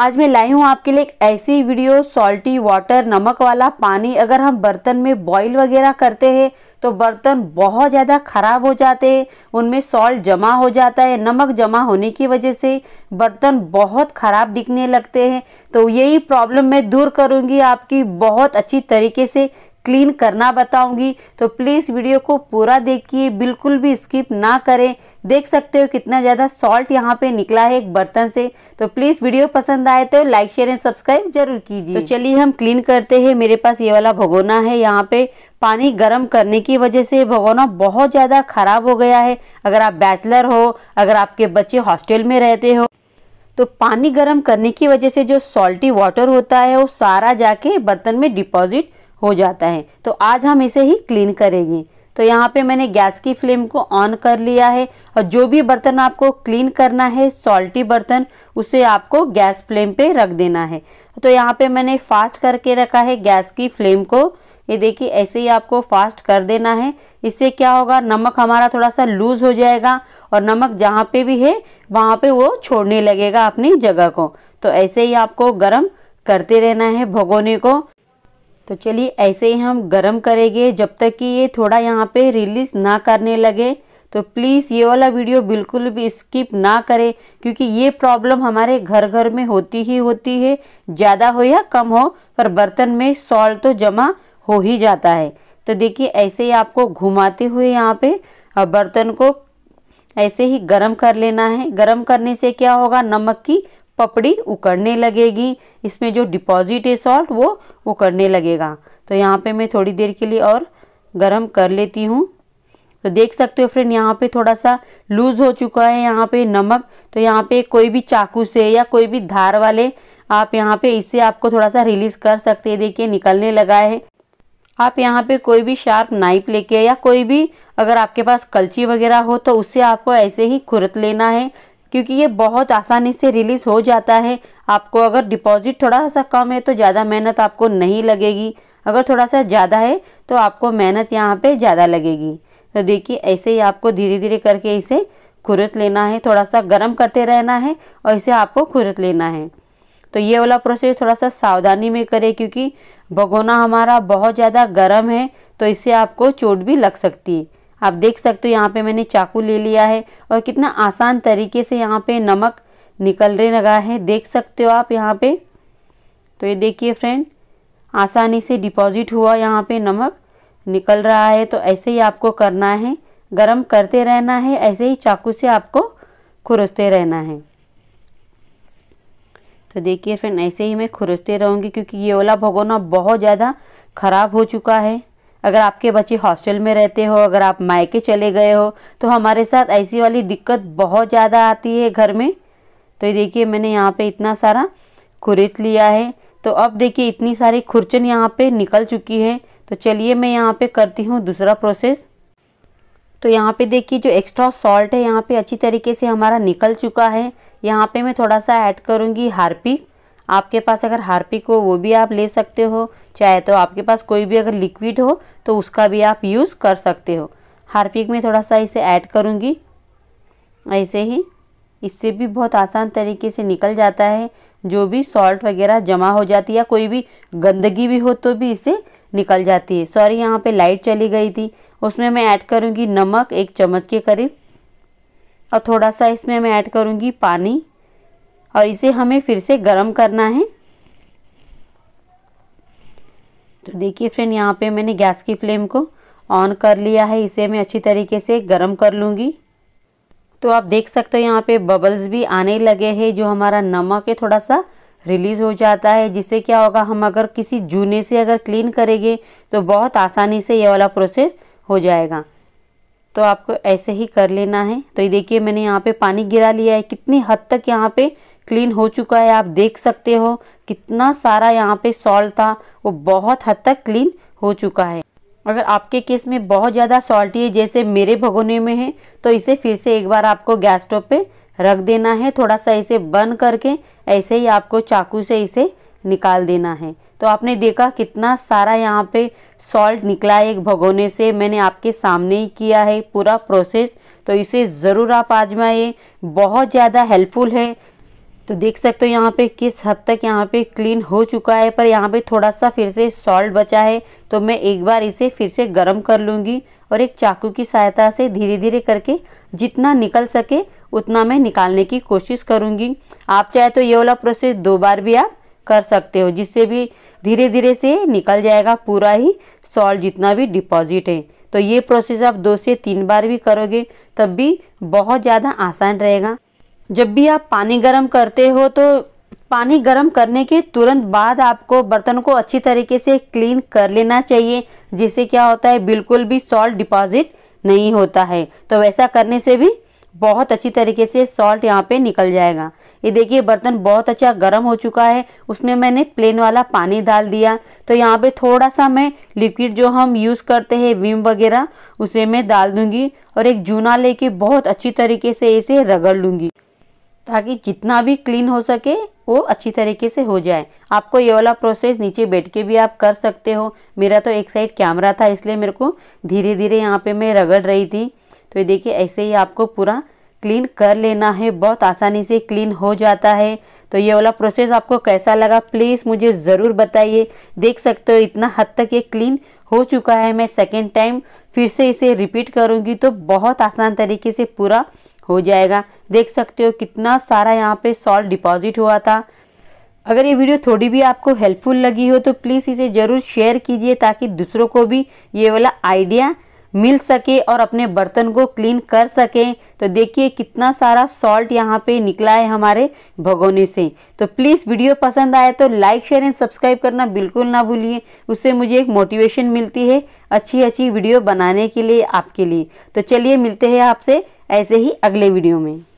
आज मैं लाई हूँ आपके लिए एक ऐसी वीडियो सॉल्टी वाटर नमक वाला पानी अगर हम बर्तन में बॉईल वगैरह करते हैं तो बर्तन बहुत ज़्यादा ख़राब हो जाते हैं उनमें सॉल्ट जमा हो जाता है नमक जमा होने की वजह से बर्तन बहुत ख़राब दिखने लगते हैं तो यही प्रॉब्लम मैं दूर करूँगी आपकी बहुत अच्छी तरीके से क्लीन करना बताऊंगी तो प्लीज़ वीडियो को पूरा देखिए बिल्कुल भी स्किप ना करें देख सकते हो कितना ज़्यादा सॉल्ट यहाँ पे निकला है एक बर्तन से तो प्लीज़ वीडियो पसंद आए तो लाइक शेयर एंड सब्सक्राइब जरूर कीजिए तो चलिए हम क्लीन करते हैं मेरे पास ये वाला भगोना है यहाँ पे पानी गर्म करने की वजह से भगोना बहुत ज़्यादा ख़राब हो गया है अगर आप बैचलर हो अगर आपके बच्चे हॉस्टल में रहते हो तो पानी गर्म करने की वजह से जो सॉल्टी वाटर होता है वो सारा जाके बर्तन में डिपॉजिट हो जाता है तो आज हम इसे ही क्लीन करेंगे तो यहाँ पे मैंने गैस की फ्लेम को ऑन कर लिया है और जो भी बर्तन आपको क्लीन करना है सॉल्टी बर्तन उसे आपको गैस फ्लेम पे रख देना है तो यहाँ पे मैंने फास्ट करके रखा है गैस की फ्लेम को ये देखिए ऐसे ही आपको फास्ट कर देना है इससे क्या होगा नमक हमारा थोड़ा सा लूज़ हो जाएगा और नमक जहाँ पे भी है वहाँ पे वो छोड़ने लगेगा अपनी जगह को तो ऐसे ही आपको गर्म करते रहना है भगोने को तो चलिए ऐसे ही हम गर्म करेंगे जब तक कि ये थोड़ा यहाँ पे रिलीज़ ना करने लगे तो प्लीज़ ये वाला वीडियो बिल्कुल भी स्किप ना करें क्योंकि ये प्रॉब्लम हमारे घर घर में होती ही होती है ज़्यादा हो या कम हो पर बर्तन में सॉल्ट तो जमा हो ही जाता है तो देखिए ऐसे ही आपको घुमाते हुए यहाँ पे बर्तन को ऐसे ही गरम कर लेना है गरम करने से क्या होगा नमक की पपड़ी उकड़ने लगेगी इसमें जो डिपॉजिट है सॉल्ट वो उकड़ने लगेगा तो यहाँ पे मैं थोड़ी देर के लिए और गर्म कर लेती हूँ तो देख सकते हो फ्रेंड यहाँ पे थोड़ा सा लूज़ हो चुका है यहाँ पे नमक तो यहाँ पे कोई भी चाकू से या कोई भी धार वाले आप यहाँ पे इससे आपको थोड़ा सा रिलीज़ कर सकते हैं देखिए निकलने लगा है आप यहाँ पे कोई भी शार्प नाइफ लेके या कोई भी अगर आपके पास कलची वगैरह हो तो उससे आपको ऐसे ही खुरत लेना है क्योंकि ये बहुत आसानी से रिलीज़ हो जाता है आपको अगर डिपॉजिट थोड़ा सा कम है तो ज़्यादा मेहनत आपको नहीं लगेगी अगर थोड़ा सा ज़्यादा है तो आपको मेहनत यहाँ पे ज़्यादा लगेगी तो देखिए ऐसे ही आपको धीरे धीरे करके इसे खुरत लेना है थोड़ा सा गर्म करते रहना है और इसे आपको खुरत लेना है तो ये वाला प्रोसेस थोड़ा सा सावधानी में करें क्योंकि भगोना हमारा बहुत ज़्यादा गर्म है तो इससे आपको चोट भी लग सकती है आप देख सकते हो यहाँ पे मैंने चाकू ले लिया है और कितना आसान तरीके से यहाँ पे नमक निकलने लगा है देख सकते हो आप यहाँ पे तो ये देखिए फ्रेंड आसानी से डिपॉजिट हुआ यहाँ पे नमक निकल रहा है तो ऐसे ही आपको करना है गरम करते रहना है ऐसे ही चाकू से आपको खुरसते रहना है तो देखिए फ्रेंड ऐसे ही मैं खुरसते रहूँगी क्योंकि ये वाला भगोना बहुत ज़्यादा ख़राब हो चुका है अगर आपके बच्चे हॉस्टल में रहते हो अगर आप मायके चले गए हो तो हमारे साथ ऐसी वाली दिक्कत बहुत ज़्यादा आती है घर में तो ये देखिए मैंने यहाँ पे इतना सारा कुरेच लिया है तो अब देखिए इतनी सारी खुरचन यहाँ पे निकल चुकी है तो चलिए मैं यहाँ पे करती हूँ दूसरा प्रोसेस तो यहाँ पे देखिए जो एक्स्ट्रा सॉल्ट है यहाँ पे अच्छी तरीके से हमारा निकल चुका है यहाँ पे मैं थोड़ा सा ऐड करूँगी हारपिक आपके पास अगर हार्पिक हो वो भी आप ले सकते हो चाहे तो आपके पास कोई भी अगर लिक्विड हो तो उसका भी आप यूज़ कर सकते हो हार्पिक में थोड़ा सा इसे ऐड करूँगी ऐसे ही इससे भी बहुत आसान तरीके से निकल जाता है जो भी सॉल्ट वगैरह जमा हो जाती है या कोई भी गंदगी भी हो तो भी इसे निकल जाती है सॉरी यहाँ पे लाइट चली गई थी उसमें मैं ऐड करूँगी नमक एक चम्मच के करीब और थोड़ा सा इसमें मैं ऐड करूँगी पानी और इसे हमें फिर से गर्म करना है तो देखिए फ्रेंड यहाँ पे मैंने गैस की फ्लेम को ऑन कर लिया है इसे मैं अच्छी तरीके से गर्म कर लूँगी तो आप देख सकते हो यहाँ पे बबल्स भी आने लगे हैं जो हमारा नमक है थोड़ा सा रिलीज़ हो जाता है जिससे क्या होगा हम अगर किसी जूने से अगर क्लीन करेंगे तो बहुत आसानी से ये वाला प्रोसेस हो जाएगा तो आपको ऐसे ही कर लेना है तो ये देखिए मैंने यहाँ पे पानी गिरा लिया है कितनी हद तक यहाँ पे क्लीन हो चुका है आप देख सकते हो कितना सारा यहाँ पे सॉल्ट था वो बहुत हद तक क्लीन हो चुका है अगर आपके केस में बहुत ज़्यादा सॉल्टी है जैसे मेरे भगोने में है तो इसे फिर से एक बार आपको गैस स्टोव पे रख देना है थोड़ा सा इसे बंद करके ऐसे ही आपको चाकू से इसे निकाल देना है तो आपने देखा कितना सारा यहाँ पे सॉल्ट निकला है एक भगोने से मैंने आपके सामने ही किया है पूरा प्रोसेस तो इसे ज़रूर आप आजमाइए बहुत ज़्यादा हेल्पफुल है तो देख सकते हो यहाँ पे किस हद तक यहाँ पे क्लीन हो चुका है पर यहाँ पे थोड़ा सा फिर से सॉल्ट बचा है तो मैं एक बार इसे फिर से गर्म कर लूँगी और एक चाकू की सहायता से धीरे धीरे करके जितना निकल सके उतना मैं निकालने की कोशिश करूँगी आप चाहे तो ये वाला प्रोसेस दो बार भी आप कर सकते हो जिससे भी धीरे धीरे से निकल जाएगा पूरा ही सॉल्ट जितना भी डिपॉजिट है तो ये प्रोसेस आप दो से तीन बार भी करोगे तब भी बहुत ज़्यादा आसान रहेगा जब भी आप पानी गर्म करते हो तो पानी गर्म करने के तुरंत बाद आपको बर्तन को अच्छी तरीके से क्लीन कर लेना चाहिए जिससे क्या होता है बिल्कुल भी सॉल्ट डिपॉजिट नहीं होता है तो वैसा करने से भी बहुत अच्छी तरीके से सॉल्ट यहाँ पे निकल जाएगा ये देखिए बर्तन बहुत अच्छा गर्म हो चुका है उसमें मैंने प्लेन वाला पानी डाल दिया तो यहाँ पे थोड़ा सा मैं लिक्विड जो हम यूज़ करते हैं विम वगैरह उसे मैं डाल दूंगी और एक जूना लेके बहुत अच्छी तरीके से इसे रगड़ लूँगी ताकि जितना भी क्लीन हो सके वो अच्छी तरीके से हो जाए आपको ये वाला प्रोसेस नीचे बैठ के भी आप कर सकते हो मेरा तो एक साइड कैमरा था इसलिए मेरे को धीरे धीरे यहाँ पे मैं रगड़ रही थी तो ये देखिए ऐसे ही आपको पूरा क्लीन कर लेना है बहुत आसानी से क्लीन हो जाता है तो ये वाला प्रोसेस आपको कैसा लगा प्लीज़ मुझे ज़रूर बताइए देख सकते हो इतना हद तक ये क्लीन हो चुका है मैं सेकेंड टाइम फिर से इसे रिपीट करूँगी तो बहुत आसान तरीके से पूरा हो जाएगा देख सकते हो कितना सारा यहाँ पे सॉल्ट डिपॉजिट हुआ था अगर ये वीडियो थोड़ी भी आपको हेल्पफुल लगी हो तो प्लीज़ इसे ज़रूर शेयर कीजिए ताकि दूसरों को भी ये वाला आइडिया मिल सके और अपने बर्तन को क्लीन कर सकें तो देखिए कितना सारा सॉल्ट यहाँ पे निकला है हमारे भगोने से तो प्लीज़ वीडियो पसंद आए तो लाइक शेयर एंड सब्सक्राइब करना बिल्कुल ना भूलिए उससे मुझे एक मोटिवेशन मिलती है अच्छी अच्छी वीडियो बनाने के लिए आपके लिए तो चलिए मिलते हैं आपसे ऐसे ही अगले वीडियो में